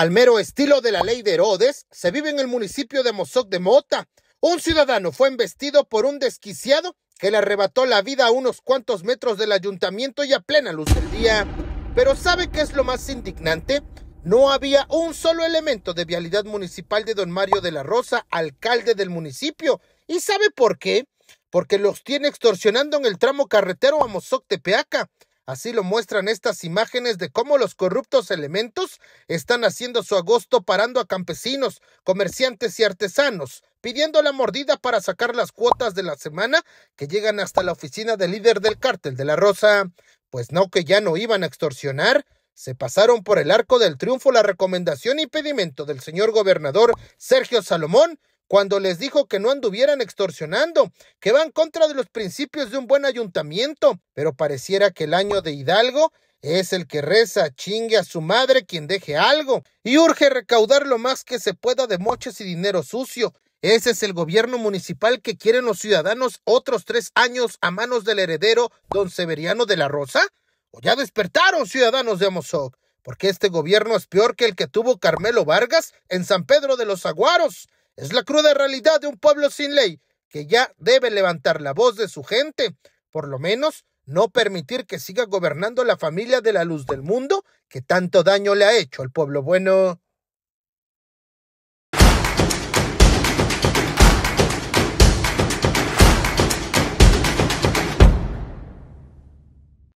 Al mero estilo de la ley de Herodes, se vive en el municipio de Mozoc de Mota. Un ciudadano fue embestido por un desquiciado que le arrebató la vida a unos cuantos metros del ayuntamiento y a plena luz del día. Pero ¿sabe qué es lo más indignante? No había un solo elemento de vialidad municipal de don Mario de la Rosa, alcalde del municipio. ¿Y sabe por qué? Porque los tiene extorsionando en el tramo carretero a Mozoc Peaca. Así lo muestran estas imágenes de cómo los corruptos elementos están haciendo su agosto parando a campesinos, comerciantes y artesanos, pidiendo la mordida para sacar las cuotas de la semana que llegan hasta la oficina del líder del cártel de la Rosa. Pues no que ya no iban a extorsionar. Se pasaron por el arco del triunfo la recomendación y pedimento del señor gobernador Sergio Salomón cuando les dijo que no anduvieran extorsionando, que van contra de los principios de un buen ayuntamiento, pero pareciera que el año de Hidalgo es el que reza, chingue a su madre quien deje algo, y urge recaudar lo más que se pueda de moches y dinero sucio. Ese es el gobierno municipal que quieren los ciudadanos otros tres años a manos del heredero don Severiano de la Rosa. ¿O ya despertaron, ciudadanos de Amozoc? Porque este gobierno es peor que el que tuvo Carmelo Vargas en San Pedro de los Aguaros. Es la cruda realidad de un pueblo sin ley que ya debe levantar la voz de su gente, por lo menos no permitir que siga gobernando la familia de la luz del mundo que tanto daño le ha hecho al pueblo bueno.